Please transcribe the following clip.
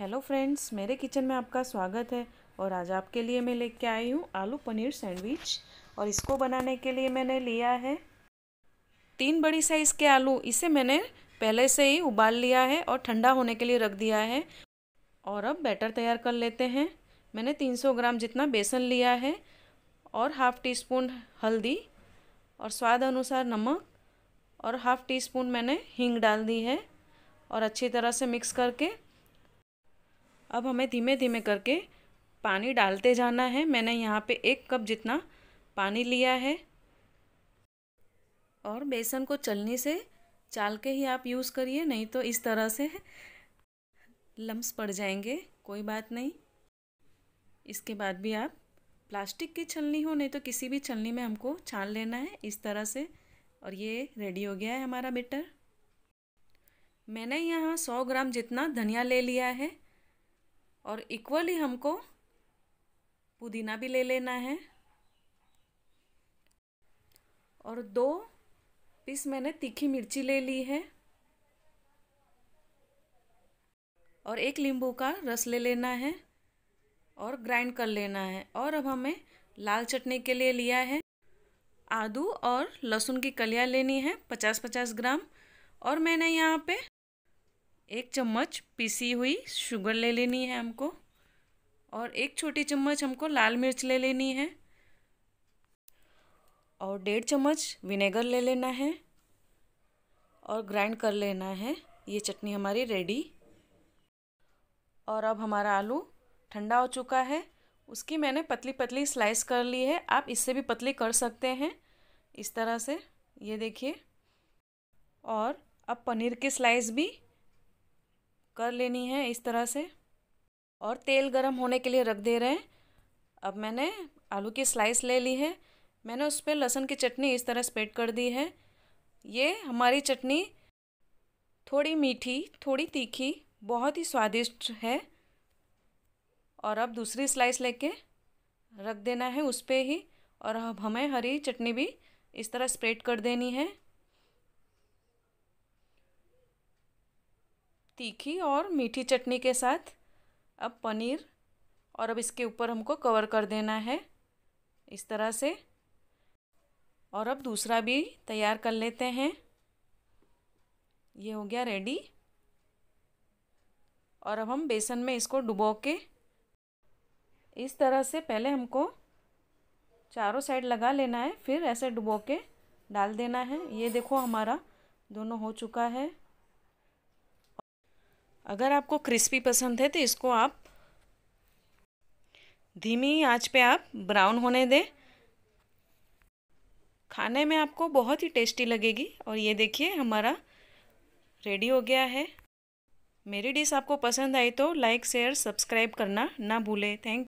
hello friends मेरे kitchen में आपका स्वागत है और आज आपके लिए मैं लेके आई हूँ आलू पनीर सैंडविच और इसको बनाने के लिए मैंने लिया है तीन बड़ी साइज़ के आलू इसे मैंने पहले से ही उबाल लिया है और ठंडा होने के लिए रख दिया है और अब बैटर तैयार कर लेते हैं मैंने 300 ग्राम जितना बेसन लिया है और हाफ़ टी स्पून हल्दी और स्वाद अनुसार नमक और हाफ़ टी स्पून मैंने हींग डाल दी है और अच्छी तरह से मिक्स करके अब हमें धीमे धीमे करके पानी डालते जाना है मैंने यहाँ पे एक कप जितना पानी लिया है और बेसन को चलनी से चाल के ही आप यूज़ करिए नहीं तो इस तरह से लम्स पड़ जाएंगे कोई बात नहीं इसके बाद भी आप प्लास्टिक की छलनी हो नहीं तो किसी भी छलनी में हमको छान लेना है इस तरह से और ये रेडी हो गया है हमारा बेटर मैंने यहाँ सौ ग्राम जितना धनिया ले लिया है और इक्वली हमको पुदीना भी ले लेना है और दो पीस मैंने तीखी मिर्ची ले ली है और एक नींबू का रस ले लेना है और ग्राइंड कर लेना है और अब हमें लाल चटनी के लिए लिया है आदू और लहसुन की कलियाँ लेनी है पचास पचास ग्राम और मैंने यहाँ पे एक चम्मच पीसी हुई शुगर ले लेनी है हमको और एक छोटी चम्मच हमको लाल मिर्च ले लेनी है और डेढ़ चम्मच विनेगर ले लेना है और ग्राइंड कर लेना है ये चटनी हमारी रेडी और अब हमारा आलू ठंडा हो चुका है उसकी मैंने पतली पतली स्लाइस कर ली है आप इससे भी पतली कर सकते हैं इस तरह से ये देखिए और अब पनीर की स्लाइस भी कर लेनी है इस तरह से और तेल गरम होने के लिए रख दे रहे हैं अब मैंने आलू की स्लाइस ले ली है मैंने उस पर लहसुन की चटनी इस तरह स्प्रेड कर दी है ये हमारी चटनी थोड़ी मीठी थोड़ी तीखी बहुत ही स्वादिष्ट है और अब दूसरी स्लाइस लेके रख देना है उस पर ही और अब हमें हरी चटनी भी इस तरह स्प्रेड कर देनी है तीखी और मीठी चटनी के साथ अब पनीर और अब इसके ऊपर हमको कवर कर देना है इस तरह से और अब दूसरा भी तैयार कर लेते हैं ये हो गया रेडी और अब हम बेसन में इसको डुबो के इस तरह से पहले हमको चारों साइड लगा लेना है फिर ऐसे डुबो के डाल देना है ये देखो हमारा दोनों हो चुका है अगर आपको क्रिस्पी पसंद है तो इसको आप धीमी आंच पे आप ब्राउन होने दें खाने में आपको बहुत ही टेस्टी लगेगी और ये देखिए हमारा रेडी हो गया है मेरी डिश आपको पसंद आई तो लाइक शेयर सब्सक्राइब करना ना भूलें थैंक